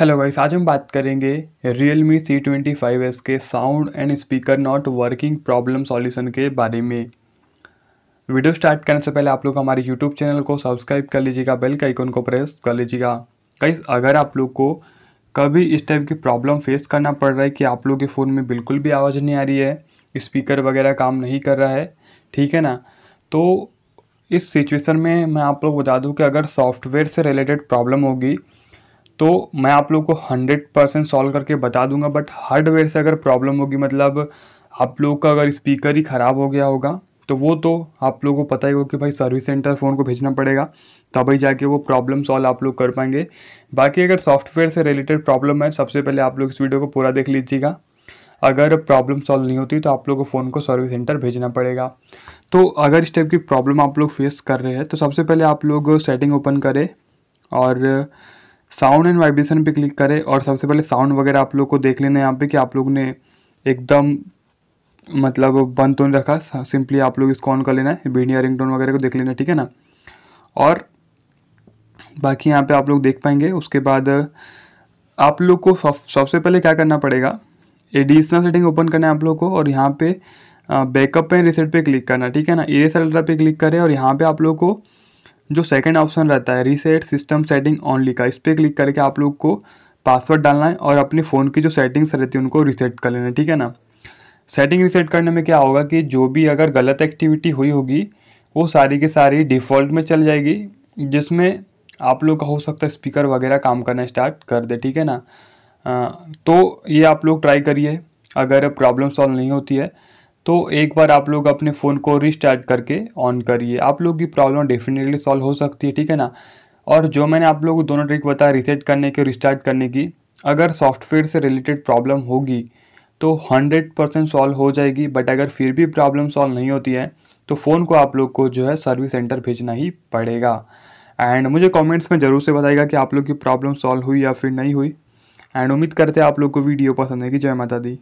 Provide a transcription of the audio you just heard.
hello guys आज हम बात करेंगे Realme C twenty five S के sound and speaker not working problem solution के बारे में वीडियो स्टार्ट करने से पहले आप लोग हमारे यूट्यूब चैनल को सब्सक्राइब कर लीजिएगा बेल का आइकन को प्रेस कर लीजिएगा गाइस अगर आप लोग को कभी इस टाइप की प्रॉब्लम फेस करना पड़ रहा है कि आप लोग के फ़ोन में बिल्कुल भी आवाज़ नहीं आ रही है स्पीकर वगैरह काम नहीं कर रहा है ठीक है ना तो इस सिचुएशन में मैं आप लोग बता दूँ कि अगर सॉफ्टवेयर से रिलेटेड प्रॉब्लम होगी तो मैं आप लोग को हंड्रेड परसेंट सॉल्व करके बता दूंगा बट हार्डवेयर से अगर प्रॉब्लम होगी मतलब आप लोग का अगर स्पीकर ही ख़राब हो गया होगा तो वो तो आप लोगों को पता ही होगा कि भाई सर्विस सेंटर फ़ोन को भेजना पड़ेगा तभी जाके वो प्रॉब्लम सॉल्व आप लोग कर पाएंगे बाकी अगर सॉफ्टवेयर से रिलेटेड प्रॉब्लम है सबसे पहले आप लोग इस वीडियो को पूरा देख लीजिएगा अगर प्रॉब्लम सॉल्व नहीं होती तो आप लोग को फ़ोन को सर्विस सेंटर भेजना पड़ेगा तो अगर इस टाइप की प्रॉब्लम आप लोग फेस कर रहे हैं तो सबसे पहले आप लोग सेटिंग ओपन करें और साउंड एंड वाइब्रेशन पे क्लिक करें और सबसे पहले साउंड वगैरह आप लोग को देख लेना है यहाँ पे कि आप लोग ने एकदम मतलब बंद तो नहीं रखा सिंपली आप लोग इसको ऑन कर लेना है बीडिया रिंग टोन वगैरह को देख लेना ठीक है ना और बाकी यहाँ पे आप लोग देख पाएंगे उसके बाद आप लोग को सबसे पहले क्या करना पड़ेगा एडिशनल सेटिंग ओपन करना है आप लोग को और यहाँ पे बैकअप पे रिसेट पे क्लिक करना ठीक है ना इरेसर पे क्लिक करें और यहाँ पे आप लोग को जो सेकंड ऑप्शन रहता है रीसेट सिस्टम सेटिंग ऑनली का इस पर क्लिक करके आप लोग को पासवर्ड डालना है और अपने फ़ोन की जो सेटिंग्स रहती है उनको रीसेट कर लेना है ठीक है ना सेटिंग रीसेट करने में क्या होगा कि जो भी अगर गलत एक्टिविटी हुई होगी वो सारी के सारी डिफ़ॉल्ट में चल जाएगी जिसमें आप लोग का हो सकता है स्पीकर वगैरह काम करना स्टार्ट कर दे ठीक है ना आ, तो ये आप लोग ट्राई करिए अगर प्रॉब्लम सॉल्व नहीं होती है तो एक बार आप लोग अपने फ़ोन को रिस्टार्ट करके ऑन करिए आप लोग की प्रॉब्लम डेफिनेटली सॉल्व हो सकती है ठीक है ना और जो मैंने आप लोग को दोनों ट्रिक बताया रिसेट करने की रिस्टार्ट करने की अगर सॉफ्टवेयर से रिलेटेड प्रॉब्लम होगी तो 100 परसेंट सॉल्व हो जाएगी बट अगर फिर भी प्रॉब्लम सॉल्व नहीं होती है तो फ़ोन को आप लोग को जो है सर्विस सेंटर भेजना ही पड़ेगा एंड मुझे कॉमेंट्स में ज़रूर से बताएगा कि आप लोग की प्रॉब्लम सॉल्व हुई या फिर नहीं हुई एंड उम्मीद करते हैं आप लोग को वीडियो पसंद आएगी जय माता दी